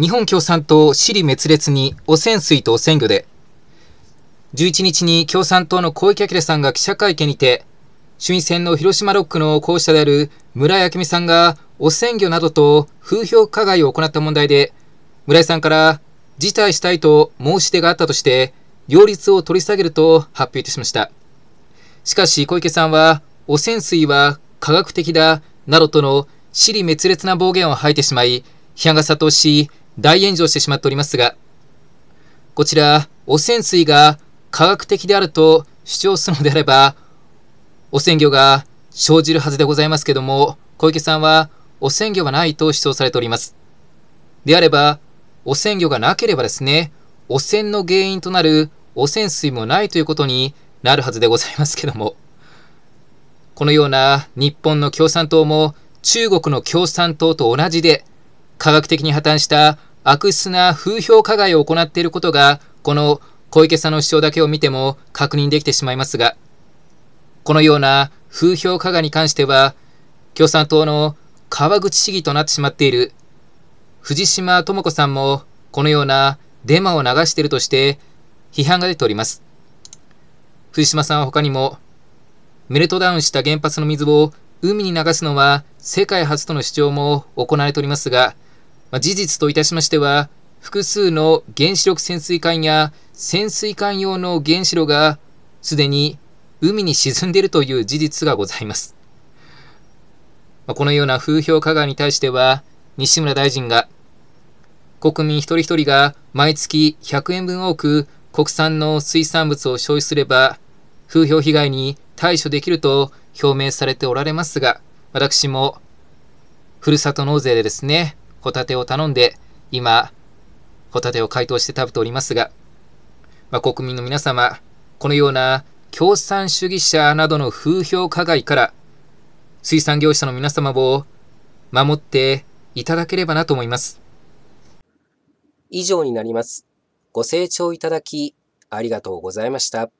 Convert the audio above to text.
日本共産党支離滅裂に汚染水と汚染魚で、11日に共産党の小池晃さんが記者会見にて、衆院選の広島ロックの候補者である村井明美さんが汚染魚などと風評加害を行った問題で、村井さんから辞退したいと申し出があったとして、擁立を取り下げると発表いたしました。しかし小池さんは、汚染水は科学的だなどとの支離滅裂な暴言を吐いてしまい、批判が殺到し、大炎上してしまっておりますが、こちら、汚染水が科学的であると主張するのであれば、汚染魚が生じるはずでございますけども、小池さんは汚染魚はないと主張されております。であれば、汚染魚がなければですね、汚染の原因となる汚染水もないということになるはずでございますけども、このような日本の共産党も中国の共産党と同じで、科学的に破綻した悪質な風評加害を行っていることが、この小池さんの主張だけを見ても確認できてしまいますが、このような風評加害に関しては、共産党の川口市議となってしまっている藤島智子さんも、このようなデマを流しているとして、批判が出ております。藤島さんは他にも、メルトダウンした原発の水を海に流すのは世界初との主張も行われておりますが、ま事実といたしましては、複数の原子力潜水艦や潜水艦用の原子炉がすでに海に沈んでいるという事実がございます。まこのような風評加害に対しては、西村大臣が、国民一人一人が毎月100円分多く国産の水産物を消費すれば、風評被害に対処できると表明されておられますが、私も、ふるさと納税でですね、ホタテを頼んで、今、ホタテを解凍して食べておりますが、まあ、国民の皆様、このような共産主義者などの風評加害から、水産業者の皆様を守っていただければなと思います。以上になります。ご清聴いただき、ありがとうございました。